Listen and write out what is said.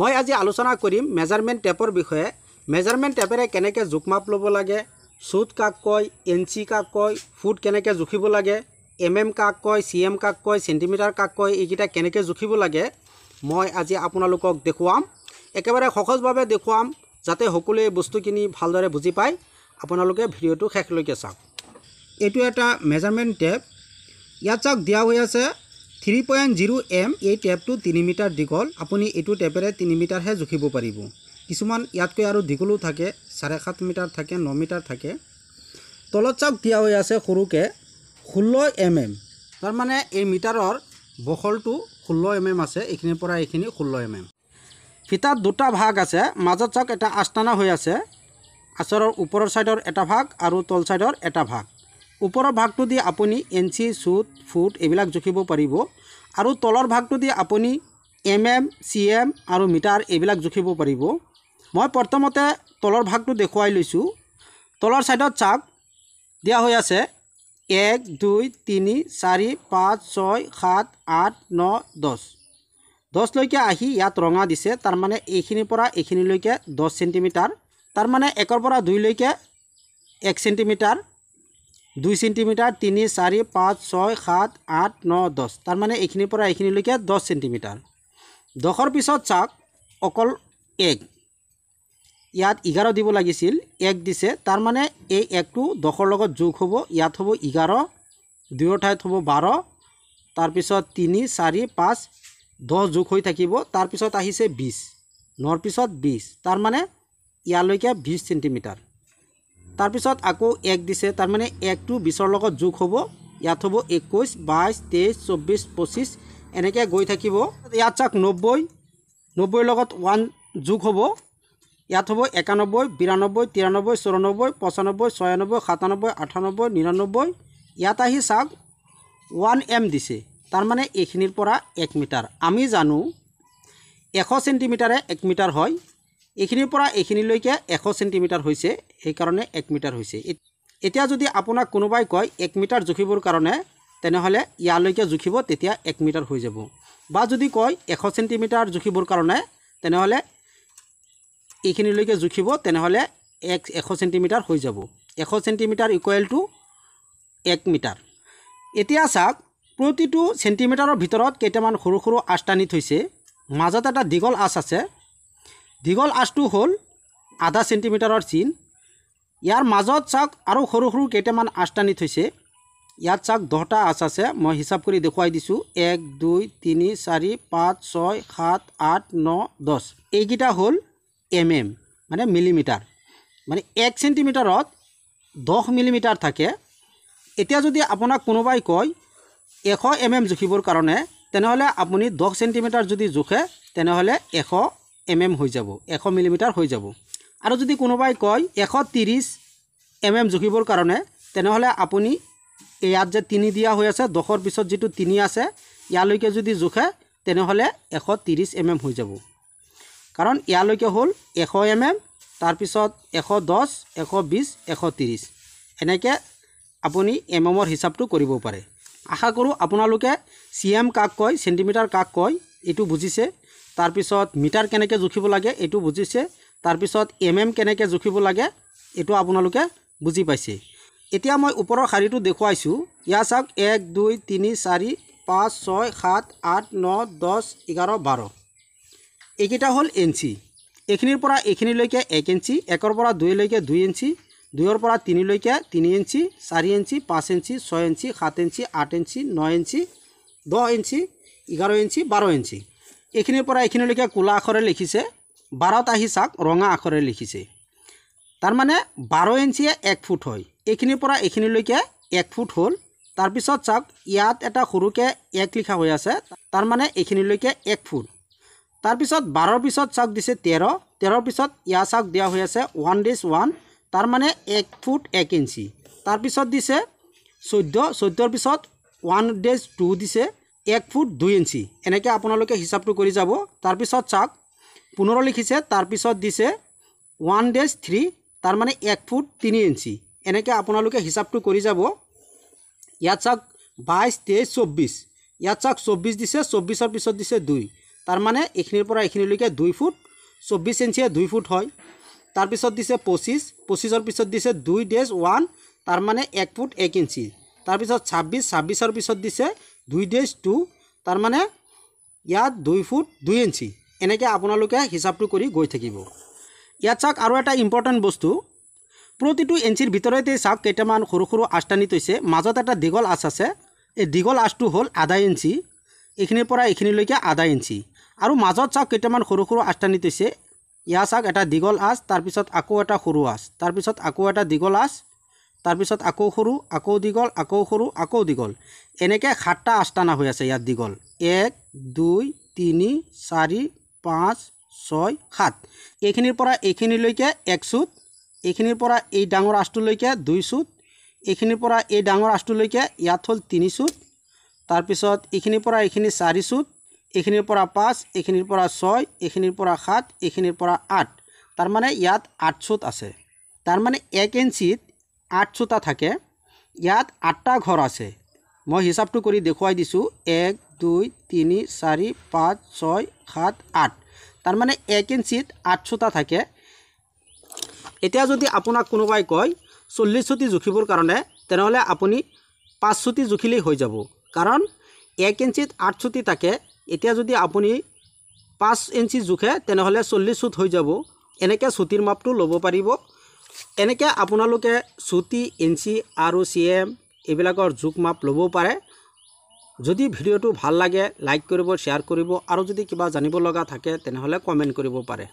মই আজি আলোচনা কৰিম মেজাৰমেণ্ট টেপৰ বিষয়ে মেজাৰমেণ্ট টেপেৰে কেনেকৈ জোখমাপ ল'ব লাগে চুট কাক কয় এন চি কাক কয় ফুট কেনেকৈ জুখিব লাগে এম এম কাক কয় চি এম কাক কয় চেণ্টিমিটাৰ কাক কয় এইকেইটা কেনেকৈ জুখিব লাগে মই আজি আপোনালোকক দেখুৱাম একেবাৰে সহজভাৱে দেখুৱাম যাতে সকলোৱে বস্তুখিনি ভালদৰে বুজি পায় আপোনালোকে ভিডিঅ'টো শেষলৈকে চাওক এইটো এটা মেজাৰমেণ্ট টেপ ইয়াত চাওক দিয়া হৈ আছে থ্ৰী পইণ্ট জিৰো এম এই টেপটো তিনি মিটাৰ দীঘল আপুনি এইটো টেপেৰে তিনি মিটাৰহে জুখিব পাৰিব কিছুমান ইয়াতকৈ আৰু দীঘলো থাকে চাৰে সাত মিটাৰ থাকে ন মিটাৰ থাকে তলত চাওক দিয়া হৈ আছে সৰুকৈ ষোল্ল এম এম তাৰমানে এই মিটাৰৰ বহলটো ষোল্ল এম এম আছে এইখিনিৰ পৰা এইখিনি ষোল্ল এম এম ফিটাত দুটা ভাগ আছে মাজত চাওক এটা আস্তানা হৈ আছে আচৰৰ ওপৰৰ ছাইডৰ এটা ভাগ আৰু তল ছাইডৰ এটা ভাগ ওপৰৰ ভাগটো দি আপুনি এন চি চুট ফুট এইবিলাক জুখিব পাৰিব আৰু তলৰ ভাগটো দি আপুনি এম এম চি এম আৰু মিটাৰ এইবিলাক জুখিব পাৰিব মই প্ৰথমতে তলৰ ভাগটো দেখুৱাই লৈছোঁ তলৰ ছাইডত চাক দিয়া হৈ আছে এক দুই তিনি চাৰি পাঁচ ছয় সাত আঠ ন দহ দহলৈকে আহি ইয়াত ৰঙা দিছে তাৰমানে এইখিনিৰ পৰা এইখিনিলৈকে দহ চেণ্টিমিটাৰ তাৰমানে একৰ পৰা দুইলৈকে এক চেণ্টিমিটাৰ দুই চেণ্টিমিটাৰ তিনি চাৰি পাঁচ ছয় সাত আঠ ন দহ তাৰমানে এইখিনিৰ পৰা এইখিনিলৈকে দহ চেণ্টিমিটাৰ দহৰ পিছত চাওক অকল এক ইয়াত এঘাৰ দিব লাগিছিল এক দিছে তাৰমানে এই একটো দহৰ লগত যোগ হ'ব ইয়াত হ'ব এঘাৰ দুয়ৰ ঠাইত হ'ব বাৰ তাৰপিছত তিনি চাৰি পাঁচ দহ যোগ হৈ থাকিব তাৰপিছত আহিছে বিছ নৰ পিছত বিছ তাৰমানে ইয়ালৈকে বিছ চেণ্টিমিটাৰ তাৰপিছত আকৌ এক দিছে তাৰমানে একটো বিছৰ লগত যোগ হ'ব ইয়াত হ'ব একৈছ বাইছ তেইছ চৌব্বিছ পঁচিছ এনেকৈ গৈ থাকিব ইয়াত চাওক নব্বৈ নব্বৈৰ লগত ওৱান যোগ হ'ব ইয়াত হ'ব একানব্বৈ বিৰানব্বৈ তিৰানব্বৈ চৌৰানব্বৈ পঁচানব্বৈ ছয়ানব্বৈ সাতানব্বৈ আঠানব্বৈ নিৰানব্বৈ ইয়াত আহি চাওক ওৱান এম দিছে তাৰমানে এইখিনিৰ পৰা এক মিটাৰ আমি জানো এশ চেণ্টিমিটাৰে এক মিটাৰ হয় এইখিনিৰ পৰা এইখিনিলৈকে এশ চেণ্টিমিটাৰ হৈছে সেইকাৰণে এক মিটাৰ হৈছে এতিয়া যদি আপোনাক কোনোবাই কয় এক মিটাৰ জুখিবৰ কাৰণে তেনেহ'লে ইয়ালৈকে জুখিব তেতিয়া এক মিটাৰ হৈ যাব বা যদি কয় এশ চেণ্টিমিটাৰ জুখিবৰ কাৰণে তেনেহ'লে এইখিনিলৈকে জুখিব তেনেহ'লে এক এশ চেণ্টিমিটাৰ হৈ যাব এশ চেণ্টিমিটাৰ ইকুৱেল টু এক মিটাৰ এতিয়া চাওক প্ৰতিটো চেণ্টিমিটাৰৰ ভিতৰত কেইটামান সৰু সৰু আঁচ টানি থৈছে মাজত এটা দীঘল আঁচ আছে দীঘল আঁচটো হ'ল আধা চেণ্টিমিটাৰৰ চিন ইয়াৰ মাজত চাওক আৰু সৰু সৰু কেইটামান আঁচ টানি থৈছে ইয়াত চাওক দহটা আঁচ আছে মই হিচাপ কৰি দেখুৱাই দিছোঁ এক দুই তিনি চাৰি পাঁচ ছয় সাত আঠ ন দহ এইকেইটা হ'ল এম এম মানে মিলিমিটাৰ মানে এক চেণ্টিমিটাৰত দহ মিলিমিটাৰ থাকে এতিয়া যদি আপোনাক কোনোবাই কয় এশ এম এম জুখিবৰ কাৰণে তেনেহ'লে আপুনি দহ চেণ্টিমিটাৰ যদি জোখে তেনেহ'লে এশ এম mm এম হৈ যাব এশ মিলিমিটাৰ হৈ যাব আৰু যদি কোনোবাই কয় এশ ত্ৰিছ এম mm এম জুখিবৰ কাৰণে তেনেহ'লে আপুনি ইয়াত যে তিনি দিয়া হৈ আছে দহৰ পিছত যিটো তিনি আছে ইয়ালৈকে যদি জোখে তেনেহ'লে এশ ত্ৰিছ এম mm এম হৈ যাব কাৰণ ইয়ালৈকে হ'ল এশ এম এম তাৰপিছত এশ দহ এশ বিছ এশ ত্ৰিছ এনেকৈ আপুনি এম এমৰ হিচাপটো কৰিব পাৰে আশা কৰোঁ আপোনালোকে চি এম কাক কয় চেণ্টিমিটাৰ কাক কয় এইটো বুজিছে তাৰপিছত মিটাৰ কেনেকৈ জুখিব লাগে এইটো বুজিছে তাৰপিছত এম এম কেনেকৈ জুখিব লাগে এইটো আপোনালোকে বুজি পাইছে এতিয়া মই ওপৰৰ শাৰীটো দেখুৱাইছোঁ ইয়াৰ চাওক এক দুই তিনি চাৰি পাঁচ ছয় সাত আঠ ন দহ এঘাৰ বাৰ এইকেইটা হ'ল এনচি এইখিনিৰ পৰা এইখিনিলৈকে এক ইঞ্চি একৰ পৰা দুইলৈকে দুই ইঞ্চি দুইৰ পৰা তিনিলৈকে তিনি ইঞ্চি চাৰি ইঞ্চি পাঁচ ইঞ্চি ছয় ইঞ্চি সাত ইঞ্চি আঠ ইঞ্চি ন ইঞ্চি দহ ইঞ্চি এঘাৰ ইঞ্চি বাৰ ইঞ্চি এইখিনিৰ পৰা এইখিনিলৈকে ক'লা আখৰে লিখিছে বাৰত আহি চাওক ৰঙা আখৰে লিখিছে তাৰমানে বাৰ ইঞ্চিয়ে এক ফুট হয় এইখিনিৰ পৰা এইখিনিলৈকে এক ফুট হ'ল তাৰপিছত চাওক ইয়াত এটা সৰুকৈ এক লিখা হৈ আছে তাৰমানে এইখিনিলৈকে এক ফুট তাৰপিছত বাৰৰ পিছত চাওক দিছে তেৰ তেৰৰ পিছত ইয়াৰ চাওক দিয়া হৈ আছে ওৱান ডেজ ওৱান তাৰমানে এক ফুট এক ইঞ্চি তাৰপিছত দিছে চৈধ্য চৈধ্যৰ পিছত ওৱান ডেজ টু দিছে এক ফুট দুই ইঞ্চি এনেকৈ আপোনালোকে হিচাপটো কৰি যাব তাৰপিছত চাওক পুনৰ লিখিছে তাৰপিছত দিছে ওৱান ডেজ থ্ৰী তাৰমানে এক ফুট তিনি ইঞ্চি এনেকৈ আপোনালোকে হিচাপটো কৰি যাব ইয়াত চাওক বাইছ তেইছ চৌব্বিছ ইয়াত চাওক চৌব্বিছ দিছে চৌব্বিছৰ পিছত দিছে দুই তাৰমানে এইখিনিৰ পৰা এইখিনিলৈকে দুই ফুট চৌব্বিছ ইঞ্চিয়ে দুই ফুট হয় তাৰপিছত দিছে পঁচিছ পঁচিছৰ পিছত দিছে দুই ডেজ ওৱান তাৰমানে এক ফুট এক ইঞ্চি তাৰপিছত ছাব্বিছ ছাব্বিছৰ পিছত দিছে দুই ডেজ টু তাৰমানে ইয়াত দুই ফুট দুই ইঞ্চি এনেকৈ আপোনালোকে হিচাপটো কৰি গৈ থাকিব ইয়াত চাওক আৰু এটা ইম্পৰ্টেণ্ট বস্তু প্ৰতিটো ইঞ্চিৰ ভিতৰতে চাওক কেইটামান সৰু সৰু আঁচটানি থৈছে মাজত এটা দীঘল আঁচ আছে এই দীঘল আঁচটো হ'ল আধা ইঞ্চি এইখিনিৰ পৰা এইখিনিলৈকে আধা ইঞ্চি আৰু মাজত চাওক কেইটামান সৰু সৰু আঁচটানি থৈছে ইয়াত চাওক এটা দীঘল আঁচ তাৰপিছত আকৌ এটা সৰু আঁচ তাৰপিছত আকৌ এটা দীঘল আঁচ তাৰপিছত আকৌ সৰু আকৌ দীঘল আকৌ সৰু আকৌ দীঘল এনেকৈ সাতটা আস্থানা হৈ আছে ইয়াত দীঘল এক দুই তিনি চাৰি পাঁচ ছয় সাত এইখিনিৰ পৰা এইখিনিলৈকে এক চুট এইখিনিৰ পৰা এই ডাঙৰ আঁচটোলৈকে দুই চুট এইখিনিৰ পৰা এই ডাঙৰ আঁচটোলৈকে ইয়াত হ'ল তিনি চুট তাৰপিছত এইখিনিৰ পৰা এইখিনি চাৰি চুট এইখিনিৰ পৰা পাঁচ এইখিনিৰ পৰা ছয় এইখিনিৰ পৰা সাত এইখিনিৰ পৰা আঠ তাৰমানে ইয়াত আঠ চুট আছে তাৰমানে এক ইঞ্চিত আঠ চোতা থাকে ইয়াত আঠটা ঘৰ আছে মই হিচাপটো কৰি দেখুৱাই দিছোঁ এক দুই তিনি চাৰি পাঁচ ছয় সাত আঠ তাৰমানে এক ইঞ্চিত আঠ চোতা থাকে এতিয়া যদি আপোনাক কোনোবাই কয় চল্লিছ চুটি জুখিবৰ কাৰণে তেনেহ'লে আপুনি পাঁচ চুটি জুখিলেই হৈ যাব কাৰণ এক ইঞ্চিত আঠ চুটি থাকে এতিয়া যদি আপুনি পাঁচ ইঞ্চি জোখে তেনেহ'লে চল্লিছ চুট হৈ যাব এনেকৈ চুটিৰ মাপটো ল'ব পাৰিব এনেকৈ আপোনালোকে চুটি এন চি আৰু চি এম এইবিলাকৰ জোখ মাপ ল'ব পাৰে যদি ভিডিঅ'টো ভাল লাগে লাইক কৰিব শ্বেয়াৰ কৰিব আৰু যদি কিবা জানিব লগা থাকে তেনেহ'লে কমেণ্ট কৰিব পাৰে